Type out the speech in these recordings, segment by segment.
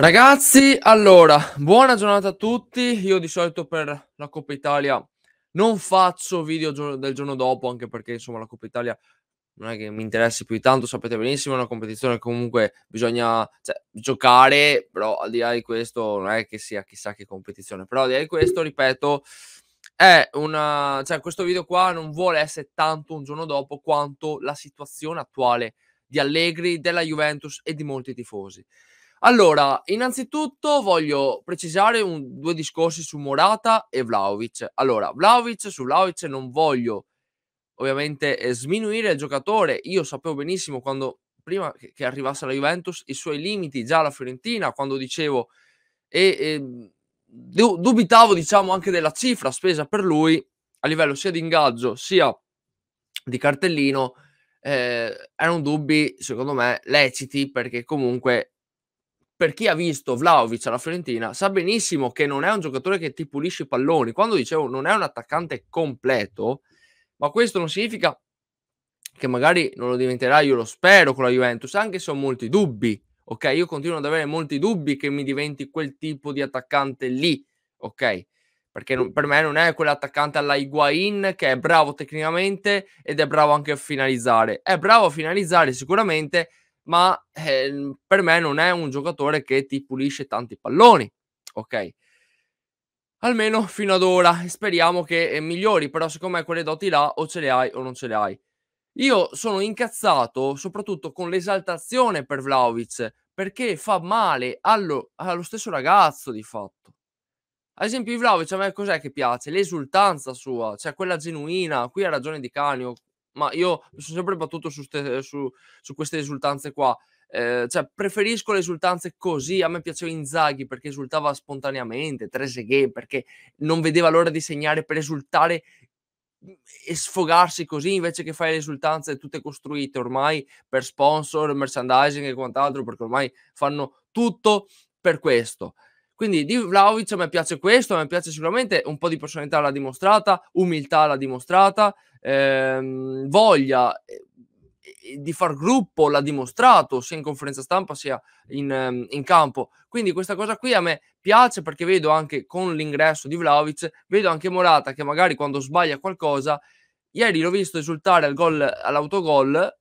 Ragazzi, allora, buona giornata a tutti. Io di solito per la Coppa Italia non faccio video del giorno dopo, anche perché insomma la Coppa Italia non è che mi interessi più di tanto, sapete benissimo, è una competizione che comunque bisogna cioè, giocare, però al di là di questo non è che sia chissà che competizione, però al di là di questo, ripeto, è una cioè questo video qua non vuole essere tanto un giorno dopo quanto la situazione attuale di Allegri, della Juventus e di molti tifosi. Allora, innanzitutto voglio precisare un, due discorsi su Morata e Vlaovic. Allora, Vlaovic, su Vlaovic non voglio ovviamente eh, sminuire il giocatore. Io sapevo benissimo quando prima che, arrivasse la Juventus i suoi limiti già alla Fiorentina, quando dicevo e, e dubitavo diciamo anche della cifra spesa per lui a livello sia di ingaggio sia di cartellino eh, erano dubbi secondo me leciti perché comunque per chi ha visto Vlaovic alla Fiorentina sa benissimo che non è un giocatore che ti pulisce i palloni. Quando dicevo non è un attaccante completo, ma questo non significa che magari non lo diventerà, io lo spero con la Juventus, anche se ho molti dubbi. Ok, io continuo ad avere molti dubbi che mi diventi quel tipo di attaccante lì, ok? Perché non, per me non è quell'attaccante alla Higuain che è bravo tecnicamente ed è bravo anche a finalizzare. È bravo a finalizzare sicuramente, ma eh, per me non è un giocatore che ti pulisce tanti palloni, ok? Almeno fino ad ora, speriamo che eh, migliori, però secondo me quelle doti là o ce le hai o non ce le hai. Io sono incazzato soprattutto con l'esaltazione per Vlaovic, perché fa male allo, allo stesso ragazzo di fatto. Ad esempio, Vlaovic a me cos'è che piace? L'esultanza sua, cioè quella genuina. Qui ha ragione Di Canio, ma io mi sono sempre battuto su, ste, su, su queste esultanze qua. Eh, cioè, preferisco le esultanze così. A me piaceva Inzaghi perché esultava spontaneamente, Trezeguet perché non vedeva l'ora di segnare per esultare mm, e sfogarsi così invece che fare le esultanze tutte costruite ormai per sponsor, merchandising e quant'altro, perché ormai fanno tutto per questo. Quindi di Vlaovic a me piace questo, a me piace sicuramente un po' di personalità l'ha dimostrata, umiltà l'ha dimostrata, ehm, voglia eh, di far gruppo l'ha dimostrato sia in conferenza stampa sia in, ehm, in, campo. Quindi questa cosa qui a me piace perché vedo anche con l'ingresso di Vlaovic, vedo anche Morata che magari quando sbaglia qualcosa, ieri l'ho visto esultare al gol, all'autogol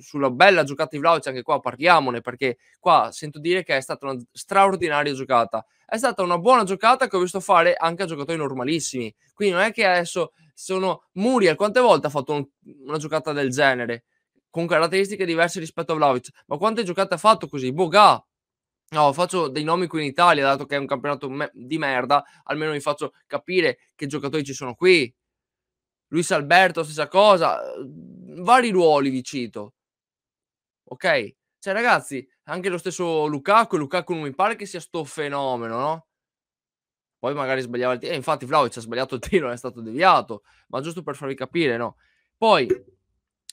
sulla bella giocata di Vlaovic, anche qua parliamone perché qua sento dire che è stata una straordinaria giocata. È stata una buona giocata che ho visto fare anche a giocatori normalissimi. Quindi non è che adesso sono Muriel, quante volte ha fatto un, una giocata del genere? Con caratteristiche diverse rispetto a Vlaovic, ma quante giocate ha fatto così? Boga, No, faccio dei nomi qui in Italia, dato che è un campionato me- di merda, almeno vi faccio capire che giocatori ci sono qui. Luis Alberto, stessa cosa vari ruoli vi cito. Ok? Cioè, ragazzi, anche lo stesso Lukaku, Lukaku non mi pare che sia sto fenomeno, no? Poi magari sbagliava il tiro. Eh, infatti Vlaovic ha sbagliato il tiro, è stato deviato, ma giusto per farvi capire, no? Poi,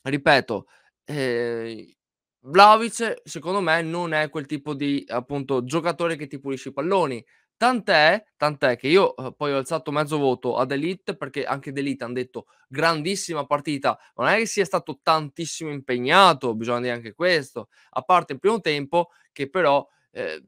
ripeto, eh, Vlaovic secondo me non è quel tipo di appunto giocatore che ti pulisce i palloni, Tant'è, tant'è che io eh, poi ho alzato mezzo voto ad Elite perché anche Elite hanno detto grandissima partita, non è che sia stato tantissimo impegnato, bisogna dire anche questo, a parte il primo tempo che però eh,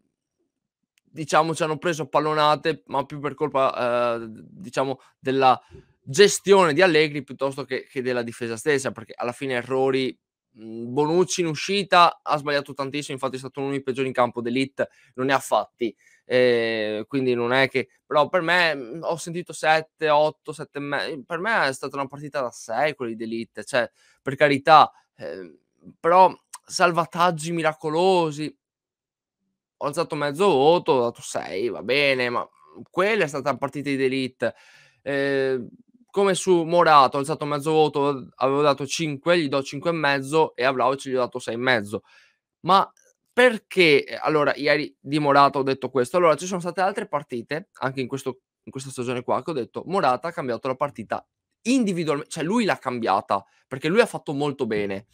diciamo ci hanno preso pallonate, ma più per colpa eh, diciamo della gestione di Allegri piuttosto che, che della difesa stessa, perché alla fine errori Mhmm, Bonucci in uscita ha sbagliato tantissimo, infatti è stato uno dei peggiori in campo d'elite, non ne ha fatti. Eh, quindi non è che però per me mhmm, ho sentito 7, 8, 7 me... per me è stata una partita da 6 secoli d'elite, cioè per carità, eh, però salvataggi miracolosi. Ho alzato mezzo voto, ho dato 6, va bene, ma quella è stata una partita di d'elite. Eh, come su Morato, ho alzato mezzo voto, avevo dato 5, gli do 5 e mezzo e a Vlaovic gli ho dato 6,5. Ma perché? Allora, ieri di Morata ho detto questo. Allora, ci sono state altre partite, anche in, questo, in questa stagione qua, che ho detto Morata ha cambiato la partita individualmente, cioè lui l'ha cambiata, perché lui ha fatto molto bene.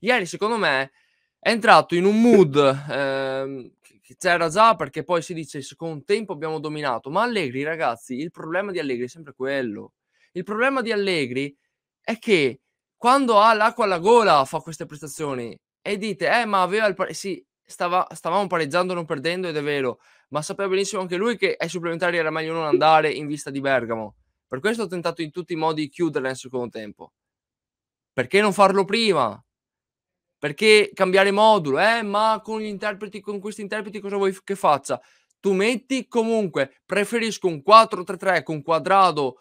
Ieri, secondo me, è entrato in un mood eh, che c'era già, perché poi si dice secondo tempo abbiamo dominato, ma Allegri, ragazzi, il problema di Allegri è sempre quello il problema di Allegri è che quando ha l'acqua alla gola fa queste prestazioni e dite, eh, ma aveva il pare- sì, stava, stavamo pareggiando non perdendo ed è vero, ma sapeva benissimo anche lui che ai supplementari era meglio non andare in vista di Bergamo. Per questo ho tentato in tutti i modi di chiuderla nel secondo tempo. Perché non farlo prima? Perché cambiare modulo? Eh, ma con gli interpreti, con questi interpreti cosa vuoi che faccia? Tu metti comunque, preferisco un 4-3-3 con quadrado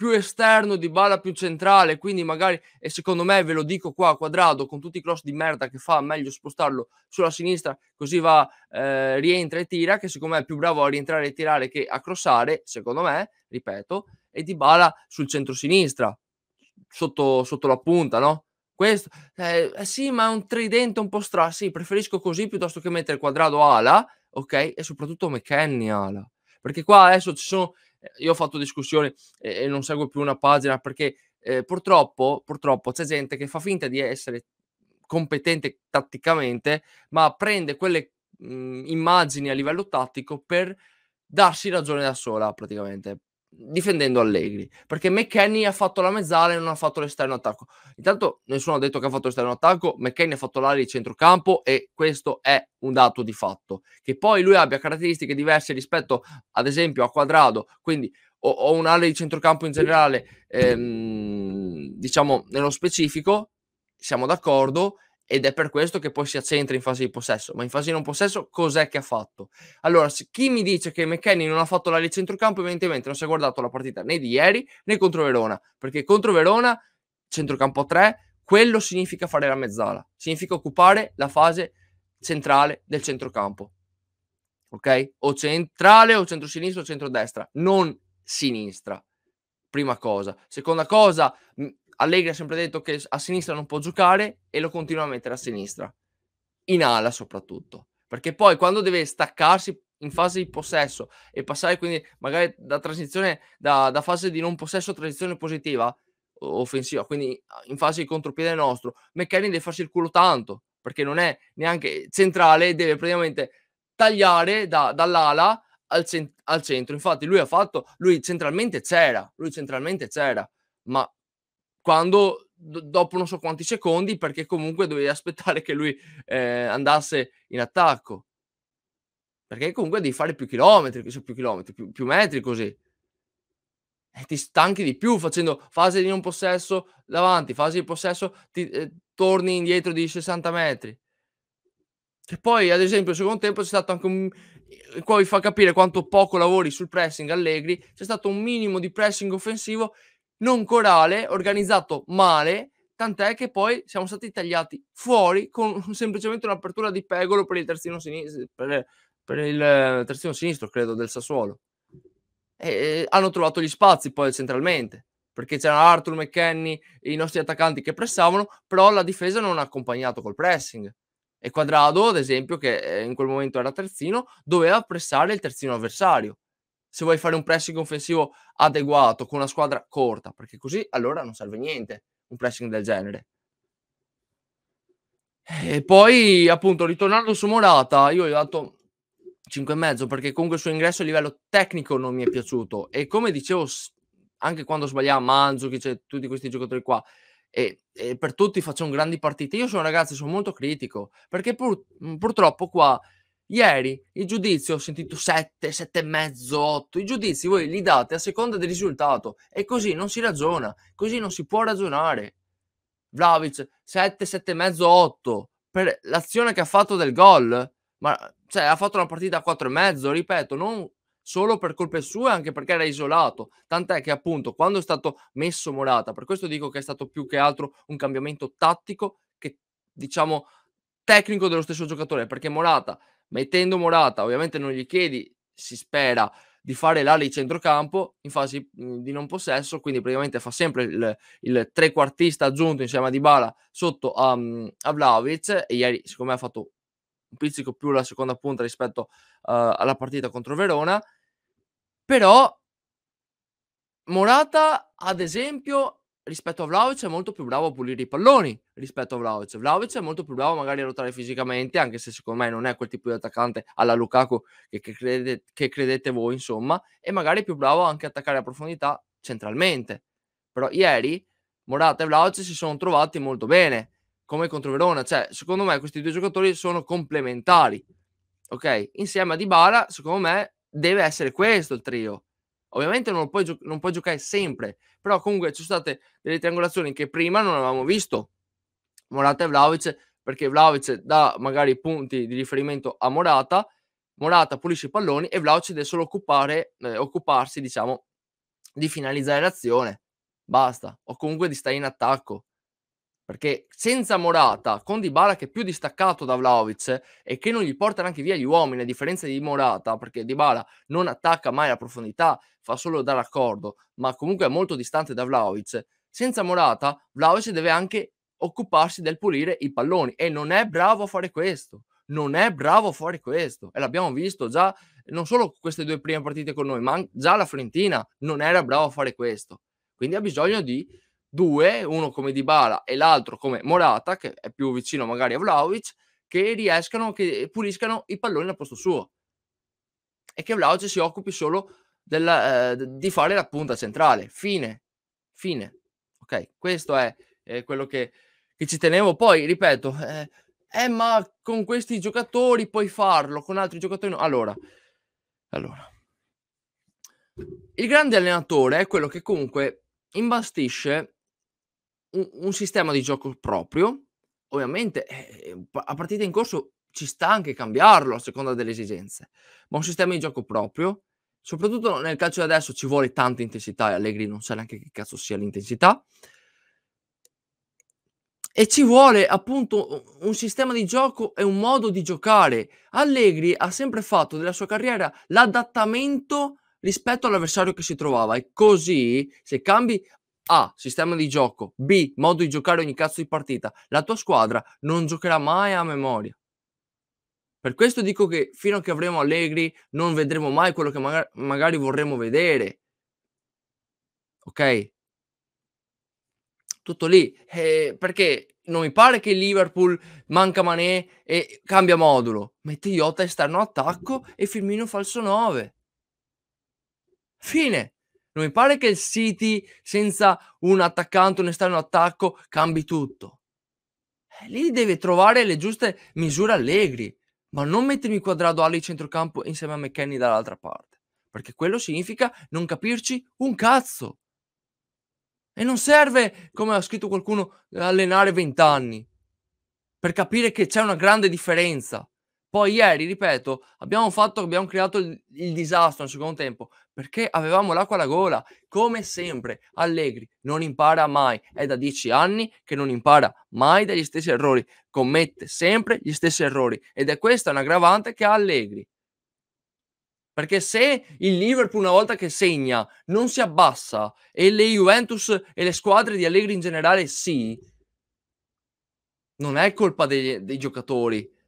più esterno di bala più centrale, quindi magari, e secondo me ve lo dico qua, quadrato con tutti i cross di merda che fa, meglio spostarlo sulla sinistra, così va, eh, rientra e tira, che secondo me è più bravo a rientrare e tirare che a crossare, secondo me, ripeto, e di bala sul centro-sinistra, sotto, sotto la punta, no? Questo, eh, sì, ma è un tridente un po' strano, sì, preferisco così piuttosto che mettere quadrato ala, ok? E soprattutto McKenny ala, perché qua adesso ci sono eh, io ho fatto discussioni e, non seguo più una pagina perché eh, purtroppo, purtroppo c'è gente che fa finta di essere competente tatticamente, ma prende quelle mh, mhmm, immagini a livello tattico per darsi ragione da sola praticamente difendendo Allegri perché McKenny ha fatto la mezzala e non ha fatto l'esterno attacco intanto nessuno ha detto che ha fatto l'esterno attacco McKenny ha fatto l'area di centrocampo e questo è un dato di fatto che poi lui abbia caratteristiche diverse rispetto ad esempio a Quadrado quindi o, o un'area di centrocampo in generale ehm, diciamo nello specifico siamo d'accordo ed è per questo che poi si accentra in fase di possesso. Ma in fase di non possesso, cos'è che ha fatto? Allora, chi mi dice che McKenny non ha fatto la di centrocampo, evidentemente non si è guardato la partita né di ieri né contro Verona, perché contro Verona, centrocampo 3, quello significa fare la mezzala, significa occupare la fase centrale del centrocampo. Ok? O centrale, o centrosinistra, o centrodestra, non sinistra. Prima cosa. Seconda cosa, Allegri ha sempre detto che a sinistra non può giocare e lo continua a mettere a sinistra, in ala soprattutto, perché poi quando deve staccarsi in fase di possesso e passare quindi magari da transizione, da, da fase di non possesso a transizione positiva, offensiva, quindi in fase di contropiede nostro, McKenny deve farsi il culo tanto, perché non è neanche centrale, deve praticamente tagliare da, dall'ala al, cent- al, centro. Infatti lui ha fatto, lui centralmente c'era, lui centralmente c'era, ma quando dopo non so quanti secondi perché comunque dovevi aspettare che lui eh, andasse in attacco perché comunque devi fare più chilometri, cioè più, chilometri più, più metri così e eh, ti stanchi di più facendo fase di non possesso davanti, fase di possesso ti, eh, torni indietro di 60 metri che poi ad esempio nel secondo tempo c'è stato anche un eh, qua vi fa capire quanto poco lavori sul pressing Allegri c'è stato un minimo di pressing offensivo non corale, organizzato male, tant'è che poi siamo stati tagliati fuori con semplicemente un'apertura di pegolo per il terzino sinistro, per, per il terzino sinistro credo, del Sassuolo. E hanno trovato gli spazi poi centralmente perché c'era Arthur McKenny, i nostri attaccanti che pressavano, però la difesa non ha accompagnato col pressing. E Quadrado, ad esempio, che eh, in quel momento era terzino, doveva pressare il terzino avversario se vuoi fare un pressing offensivo adeguato con una squadra corta, perché così allora non serve niente un pressing del genere. E poi, appunto, ritornando su Morata, io gli ho dato 5,5 perché comunque il suo ingresso a livello tecnico non mi è piaciuto. E come dicevo, anche quando sbagliava Manzo, che c'è tutti questi giocatori qua, e, e per tutti facciamo grandi partite. Io sono ragazzi, sono molto critico perché pur, mhmm, purtroppo qua Ieri il giudizio ho sentito 7, 7 e mezzo, 8. I giudizi voi li date a seconda del risultato e così non si ragiona, così non si può ragionare. Vlaovic 7, 7 e mezzo, 8 per l'azione che ha fatto del gol, ma cioè, ha fatto una partita a 4 e mezzo, ripeto, non solo per colpe sue, anche perché era isolato. Tant'è che appunto quando è stato messo Morata, per questo dico che è stato più che altro un cambiamento tattico che diciamo tecnico dello stesso giocatore, perché Morata mettendo Morata, ovviamente non gli chiedi, si spera, di fare l'ala di centrocampo in fase mhmm, di non possesso, quindi praticamente fa sempre il, il trequartista aggiunto insieme a Dybala sotto a, mhmm, a Vlaovic e ieri siccome ha fatto un pizzico più la seconda punta rispetto uh, alla partita contro Verona, però Morata ad esempio rispetto a Vlaovic è molto più bravo a pulire i palloni rispetto a Vlaovic. Vlaovic è molto più bravo magari a ruotare fisicamente, anche se secondo me non è quel tipo di attaccante alla Lukaku che, che, crede, che credete voi, insomma, e magari più bravo anche a attaccare a profondità centralmente. Però ieri Morata e Vlaovic si sono trovati molto bene, come contro Verona. Cioè, secondo me questi due giocatori sono complementari, ok? Insieme a Dybala, secondo me, deve essere questo il trio Ovviamente non puoi, gio- non puoi giocare sempre, però comunque ci sono state delle triangolazioni che prima non avevamo visto. Morata e Vlaovic, perché Vlaovic dà magari punti di riferimento a Morata, Morata pulisce i palloni e Vlaovic deve solo occupare, eh, occuparsi, diciamo, di finalizzare l'azione. Basta. O comunque di stare in attacco perché senza Morata, con Dybala che è più distaccato da Vlaovic e che non gli porta neanche via gli uomini, a differenza di Morata, perché Dybala non attacca mai la profondità, fa solo da raccordo, ma comunque è molto distante da Vlaovic, senza Morata Vlaovic deve anche occuparsi del pulire i palloni e non è bravo a fare questo, non è bravo a fare questo e l'abbiamo visto già non solo queste due prime partite con noi, ma già la Fiorentina non era bravo a fare questo. Quindi ha bisogno di due, uno come Dybala e l'altro come Morata, che è più vicino magari a Vlaovic, che riescano, che puliscano i palloni al posto suo. E che Vlaovic si occupi solo della, eh, di fare la punta centrale. Fine. Fine. Ok, questo è eh, quello che, che, ci tenevo. Poi, ripeto, eh, eh, ma con questi giocatori puoi farlo, con altri giocatori no. Allora, allora. Il grande allenatore è quello che comunque imbastisce un, un sistema di gioco proprio, ovviamente eh, eh a partita in corso ci sta anche cambiarlo a seconda delle esigenze, ma un sistema di gioco proprio, soprattutto nel calcio di adesso ci vuole tanta intensità e Allegri non sa neanche che cazzo sia l'intensità, e ci vuole appunto un sistema di gioco e un modo di giocare. Allegri ha sempre fatto della sua carriera l'adattamento rispetto all'avversario che si trovava e così se cambi a. Sistema di gioco. B. Modo di giocare ogni cazzo di partita. La tua squadra non giocherà mai a memoria. Per questo dico che fino a che avremo Allegri non vedremo mai quello che maga- magari vorremmo vedere. Ok? Tutto lì. Eh, perché non mi pare che Liverpool manca Mané e cambia modulo. Mette Iota esterno attacco e Firmino falso 9. Fine. Non mi pare che il City senza un attaccante, un esterno attacco cambi tutto. Eh, lì deve trovare le giuste misure allegri, ma non mettermi quadrato ali centrocampo insieme a McKenny dall'altra parte, perché quello significa non capirci un cazzo. E non serve, come ha scritto qualcuno, allenare 20 anni per capire che c'è una grande differenza poi ieri, ripeto, abbiamo fatto, abbiamo creato il, il disastro nel secondo tempo perché avevamo l'acqua alla gola. Come sempre, Allegri non impara mai. È da dieci anni che non impara mai dagli stessi errori. Commette sempre gli stessi errori. Ed è questa un'aggravante che ha Allegri. Perché se il Liverpool una volta che segna non si abbassa e le Juventus e le squadre di Allegri in generale sì, non è colpa dei, dei giocatori,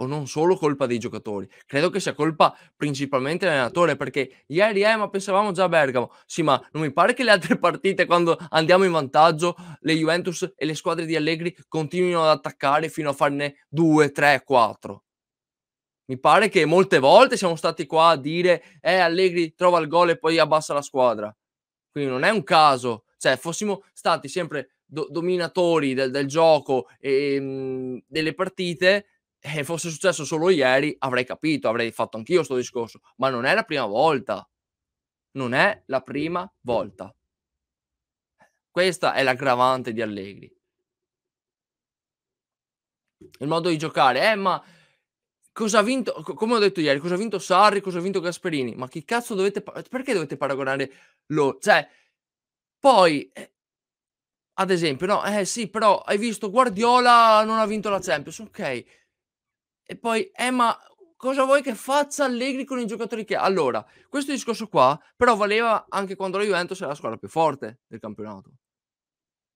o non solo colpa dei giocatori. Credo che sia colpa principalmente dell'allenatore, perché ieri, eh, ma pensavamo già a Bergamo. Sì, ma non mi pare che le altre partite, quando andiamo in vantaggio, le Juventus e le squadre di Allegri continuino ad attaccare fino a farne 2, 3, 4. Mi pare che molte volte siamo stati qua a dire, eh, Allegri trova il gol e poi abbassa la squadra. Quindi non è un caso. Cioè, fossimo stati sempre do- dominatori del, del gioco e ehm, mh, delle partite, eh, fosse successo solo ieri avrei capito, avrei fatto anch'io sto discorso, ma non è la prima volta. Non è la prima volta. Questa è l'aggravante di Allegri. Il modo di giocare, eh, ma cosa ha vinto, come ho detto ieri, cosa ha vinto Sarri, cosa ha vinto Gasperini? Ma che cazzo dovete, perché dovete paragonare loro? Cioè, poi, eh, ad esempio, no, eh sì, però hai visto Guardiola non ha vinto la Champions, ok, e poi, Emma. Eh, cosa vuoi che faccia Allegri con i giocatori che Allora, questo discorso qua però valeva anche quando la Juventus era la squadra più forte del campionato.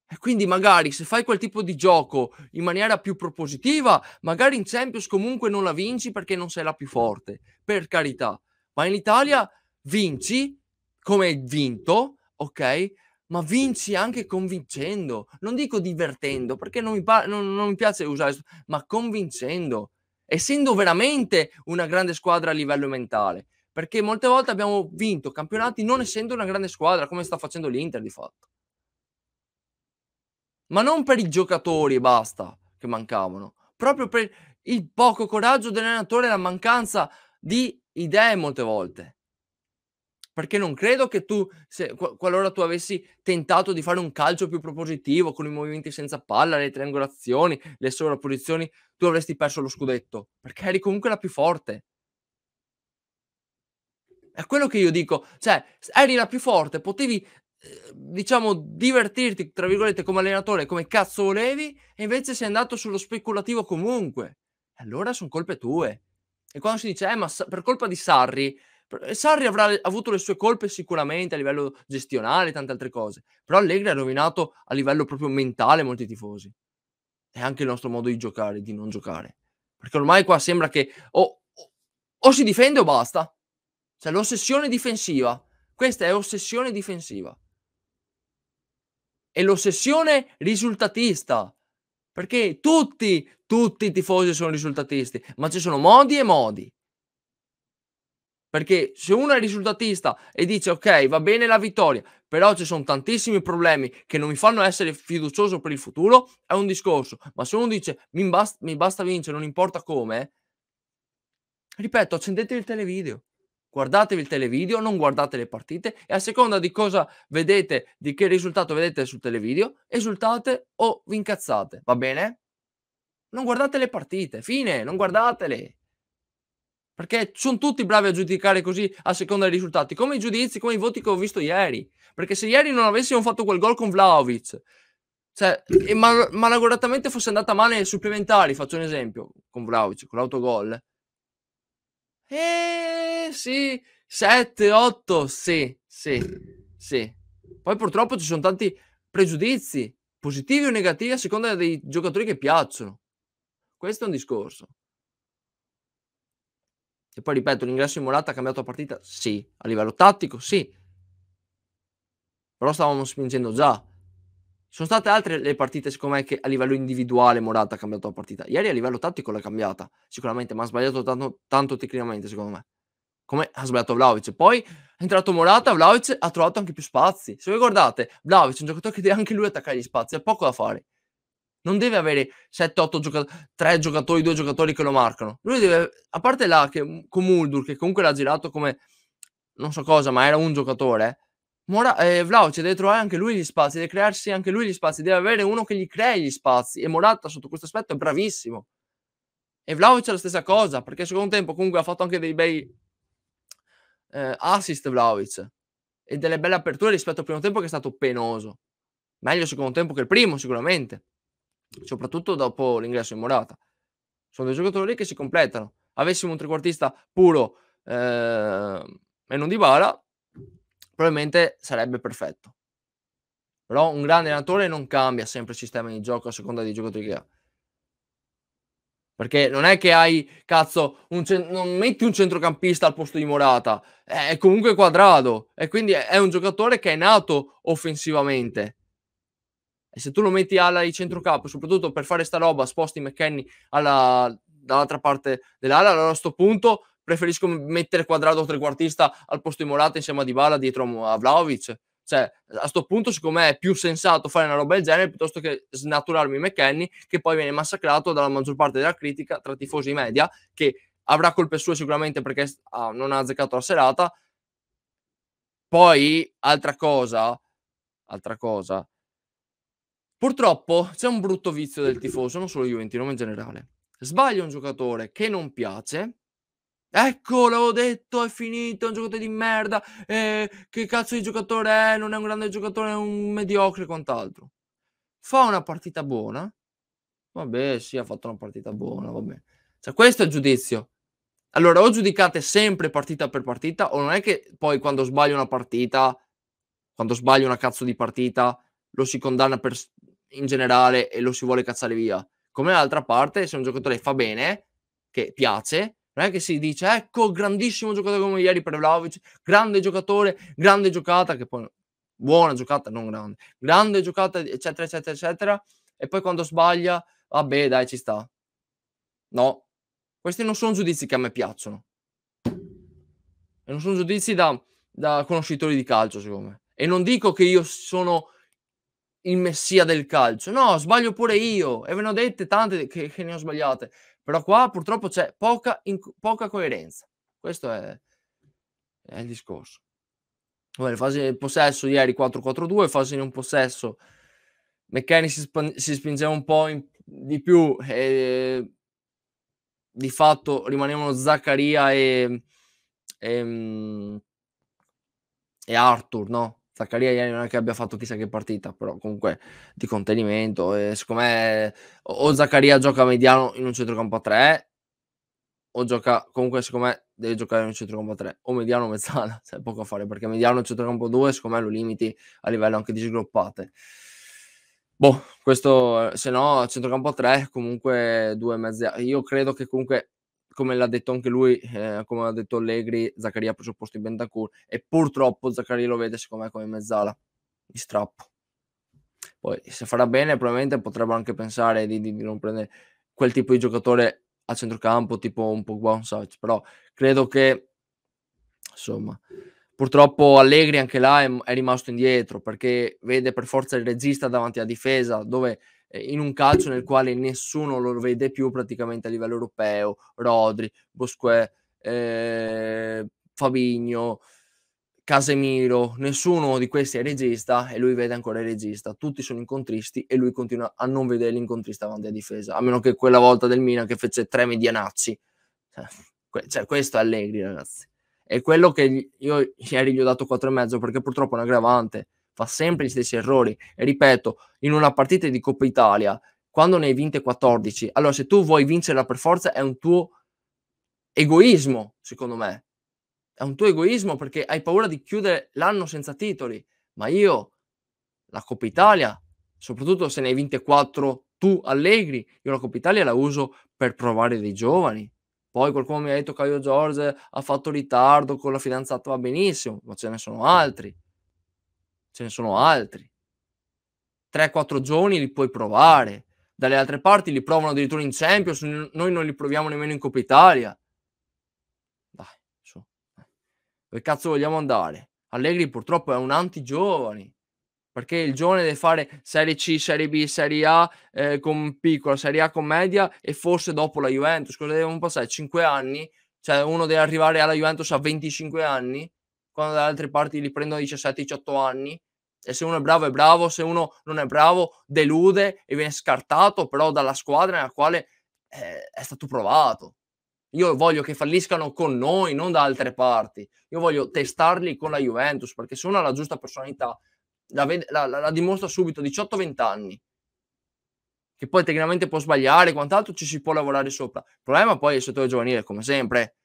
E quindi magari se fai quel tipo di gioco in maniera più propositiva, magari in Champions comunque non la vinci perché non sei la più forte, per carità. Ma in Italia vinci come hai vinto, ok? Ma vinci anche convincendo, non dico divertendo, perché non mi, pa- non, non mi piace usare, ma convincendo essendo veramente una grande squadra a livello mentale. Perché molte volte abbiamo vinto campionati non essendo una grande squadra, come sta facendo l'Inter di fatto. Ma non per i giocatori e basta che mancavano, proprio per il poco coraggio dell'allenatore e la mancanza di idee molte volte perché non credo che tu, se, qualora tu avessi tentato di fare un calcio più propositivo con i movimenti senza palla, le triangolazioni, le sovrapposizioni, tu avresti perso lo scudetto, perché eri comunque la più forte. È quello che io dico, cioè, eri la più forte, potevi, ehm, diciamo, divertirti, tra virgolette, come allenatore, come cazzo volevi, e invece sei andato sullo speculativo comunque. Allora sono colpe tue. E quando si dice, eh, ma per colpa di Sarri eh, Sarri avrà avuto le sue colpe sicuramente a livello gestionale e tante altre cose, però Allegri ha rovinato a livello proprio mentale molti tifosi. E anche il nostro modo di giocare, di non giocare. Perché ormai qua sembra che o, o, o si difende o basta. c'è cioè, l'ossessione difensiva. Questa è ossessione difensiva. E l'ossessione risultatista. Perché tutti, tutti i tifosi sono risultatisti, ma ci sono modi e modi. Perché se uno è risultatista e dice ok, va bene la vittoria, però ci sono tantissimi problemi che non mi fanno essere fiducioso per il futuro, è un discorso. Ma se uno dice mi basta, mi basta vincere, non importa come, ripeto, accendetevi il televideo. Guardatevi il televideo, non guardate le partite e a seconda di cosa vedete, di che risultato vedete sul televideo, esultate o vi incazzate, va bene? Non guardate le partite, fine, non guardatele. Perché sono tutti bravi a giudicare così a seconda dei risultati, come i giudizi, come i voti che ho visto ieri. Perché se ieri non avessimo fatto quel gol con Vlaovic, cioè, e mal- malagoratamente fosse andata male ai supplementari, faccio un esempio, con Vlaovic, con l'autogol. Eh sì, 7, 8, sì, sì, sì. Poi purtroppo ci sono tanti pregiudizi, positivi o negativi, a seconda dei giocatori che piacciono. Questo è un discorso. E poi ripeto, l'ingresso di Morata ha cambiato la partita? Sì. A livello tattico? Sì. Però stavamo spingendo già. Sono state altre le partite, secondo me, che a livello individuale Morata ha cambiato la partita. Ieri a livello tattico l'ha cambiata, sicuramente, ma ha sbagliato tanto, tanto tecnicamente, secondo me. Come ha sbagliato Vlaovic. Poi è entrato Morata, Vlaovic ha trovato anche più spazi. Se voi guardate, Vlaovic è un giocatore che deve anche lui attaccare gli spazi, ha poco da fare non deve avere 7-8 giocatori, 3 giocatori, 2 giocatori che lo marcano. Lui deve, a parte là che mhmm, con Muldur, che comunque l'ha girato come non so cosa, ma era un giocatore. Mora, eh, Vlaovic deve trovare anche lui gli spazi, deve crearsi anche lui gli spazi, deve avere uno che gli crei gli spazi. E Morata, sotto questo aspetto, è bravissimo. E Vlaovic è la stessa cosa, perché secondo tempo comunque ha fatto anche dei bei eh, assist Vlaovic e delle belle aperture rispetto al primo tempo che è stato penoso. Meglio il secondo tempo che il primo, sicuramente soprattutto dopo l'ingresso in Morata. Sono dei giocatori che si completano. Avessimo un trequartista puro eh, e non di bala, probabilmente sarebbe perfetto. Però un grande allenatore non cambia sempre il sistema di gioco a seconda dei giocatori che ha. Perché non è che hai, cazzo, cent- non metti un centrocampista al posto di Morata, è comunque quadrato e quindi è un giocatore che è nato offensivamente e se tu lo metti alla di centrocampo, soprattutto per fare sta roba, sposti McKenny alla, dall'altra parte dell'ala, allora a questo punto preferisco mettere quadrato trequartista al posto di Morata insieme a Dybala dietro a Vlaovic. Cioè, a questo punto, secondo me, è più sensato fare una roba del genere piuttosto che snaturarmi McKenny, che poi viene massacrato dalla maggior parte della critica tra tifosi media, che avrà colpe sue sicuramente perché ah, non ha azzeccato la serata. Poi, altra cosa, altra cosa, Purtroppo c'è un brutto vizio del tifoso, non solo Juventino, ma in generale. Sbaglia un giocatore che non piace. Ecco, l'avevo detto, è finito, è un giocatore di merda. Eh, che cazzo di giocatore è? Non è un grande giocatore, è un mediocre e quant'altro. Fa una partita buona. Vabbè, sì, ha fatto una partita buona, vabbè. Cioè, questo è il giudizio. Allora, o giudicate sempre partita per partita, o non è che poi quando sbaglio una partita, quando sbaglio una cazzo di partita, lo si condanna per in generale e lo si vuole cazzare via. Come l'altra parte, se un giocatore fa bene, che piace, non è che si dice ecco grandissimo giocatore come ieri per Vlaovic, grande giocatore, grande giocata, che poi buona giocata, non grande, grande giocata, eccetera, eccetera, eccetera. E poi quando sbaglia, vabbè, dai, ci sta. No, questi non sono giudizi che a me piacciono. E non sono giudizi da, da conoscitori di calcio, secondo me. E non dico che io sono il messia del calcio. No, sbaglio pure io. E ve ne ho dette tante che, che ne ho sbagliate. Però qua purtroppo c'è poca, in, poca coerenza. Questo è, è il discorso. Vabbè, fase del possesso ieri 4-4-2, fase di un possesso. McKenny si, sp- si, spingeva un po' in, di più e di fatto rimanevano Zaccaria e, e, mm, e Arthur, no? Zaccaria ieri non è che abbia fatto chissà che partita, però comunque di contenimento. E siccome o Zaccaria gioca mediano in un centrocampo a 3, o gioca comunque secondo me deve giocare in un centrocampo a 3 o mediano o mezzala, c'è cioè poco a fare perché mediano in centrocampo 2 secondo me lo limiti a livello anche di sgloppate boh, questo se no centrocampo a 3 comunque due mezzi. io credo che comunque come l'ha detto anche lui, eh, come ha detto Allegri, Zaccaria ha preso il posto in Bentancur e purtroppo Zaccaria lo vede secondo me come mezzala di strappo. Poi se farà bene probabilmente potrebbero anche pensare di, di, di non prendere quel tipo di giocatore a centrocampo tipo un po' un Savic, però credo che insomma purtroppo Allegri anche là è, è rimasto indietro perché vede per forza il regista davanti alla difesa dove eh, in un calcio nel quale nessuno lo vede più praticamente a livello europeo, Rodri, Bosquet, eh, Fabigno, Casemiro, nessuno di questi è regista e lui vede ancora il regista, tutti sono incontristi e lui continua a non vedere l'incontrista avanti a difesa, a meno che quella volta del Milan che fece tre medianazzi. Cioè, cioè questo è Allegri, ragazzi. È quello che io ieri gli ho dato e mezzo perché purtroppo è un aggravante fa sempre gli stessi errori. E ripeto, in una partita di Coppa Italia, quando ne hai vinte 14, allora se tu vuoi vincerla per forza è un tuo egoismo, secondo me. È un tuo egoismo perché hai paura di chiudere l'anno senza titoli. Ma io, la Coppa Italia, soprattutto se ne hai vinte 4 tu Allegri, io la Coppa Italia la uso per provare dei giovani. Poi qualcuno mi ha detto Caio Giorgio ha fatto ritardo con la fidanzata, va benissimo, ma ce ne sono altri ce ne sono altri. 3-4 giorni li puoi provare, dalle altre parti li provano addirittura in Champions, noi non li proviamo nemmeno in Coppa Italia. Dai, su. Eh. Dove cazzo vogliamo andare? Allegri purtroppo è un anti-giovani, perché il giovane deve fare Serie C, Serie B, Serie A eh, con piccola, Serie A con media e forse dopo la Juventus. Cosa devono passare? 5 anni? Cioè uno deve arrivare alla Juventus a 25 anni? quando dalle altre parti li prendono a 17-18 anni. E se uno è bravo è bravo, se uno non è bravo delude e viene scartato però dalla squadra nella quale eh, è stato provato. Io voglio che falliscano con noi, non da altre parti. Io voglio testarli con la Juventus, perché se uno ha la giusta personalità, la, ved- la, la, la dimostra subito, 18-20 anni, che poi tecnicamente può sbagliare quant'altro, ci si può lavorare sopra. Il problema poi è il settore giovanile, come sempre.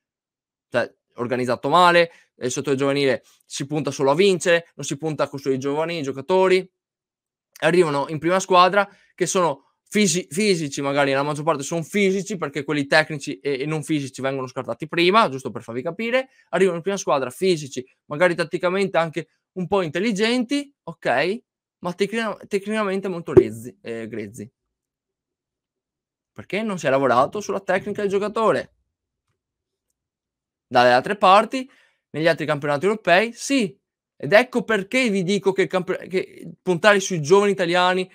Cioè, organizzato male, eh, sotto il giovanile si punta solo a vincere, non si punta a costruire i giovani i giocatori, arrivano in prima squadra che sono fisi- fisici, magari la maggior parte sono fisici perché quelli tecnici e-, e non fisici vengono scartati prima, giusto per farvi capire, arrivano in prima squadra fisici, magari tatticamente anche un po' intelligenti, ok, ma tecnic- tecnicamente molto lezzi, eh, grezzi. Perché non si è lavorato sulla tecnica del giocatore? dalle altre parti, negli altri campionati europei, sì. Ed ecco perché vi dico che, camp- che puntare sui giovani italiani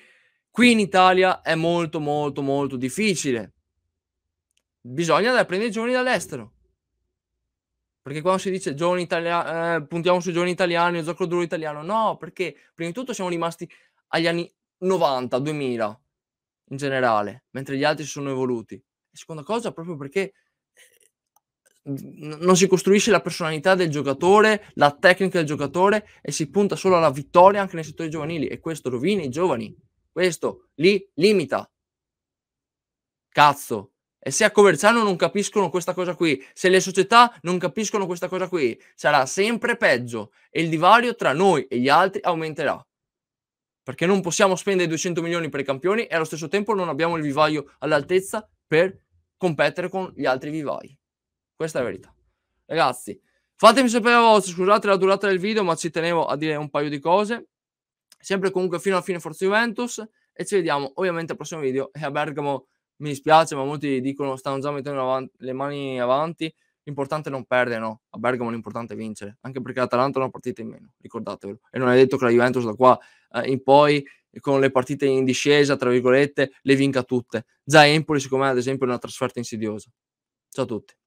qui in Italia è molto, molto, molto difficile. Bisogna andare a prendere i giovani dall'estero. Perché quando si dice giovani italiani, eh, puntiamo sui giovani italiani, il gioco duro italiano, no, perché prima di tutto siamo rimasti agli anni 90, 2000 in generale, mentre gli altri si sono evoluti. E seconda cosa, proprio perché non si costruisce la personalità del giocatore, la tecnica del giocatore e si punta solo alla vittoria anche nei settori giovanili e questo rovina i giovani, questo li limita. Cazzo. E se a Coverciano non capiscono questa cosa qui, se le società non capiscono questa cosa qui, sarà sempre peggio e il divario tra noi e gli altri aumenterà. Perché non possiamo spendere 200 milioni per i campioni e allo stesso tempo non abbiamo il vivaio all'altezza per competere con gli altri vivai. Questa è la verità. Ragazzi, fatemi sapere la vostra, scusate la durata del video, ma ci tenevo a dire un paio di cose. Sempre comunque fino alla fine Forza Juventus e ci vediamo ovviamente al prossimo video. E a Bergamo mi dispiace, ma molti dicono stanno già mettendo avanti, le mani avanti. L'importante è non perdere, no? A Bergamo l'importante è vincere, anche perché l'Atalanta è una partita in meno, ricordatevelo. E non è detto che la Juventus da qua eh, in poi, con le partite in discesa, tra virgolette, le vinca tutte. Già Empoli, secondo me, ad esempio, è una trasferta insidiosa. Ciao a tutti.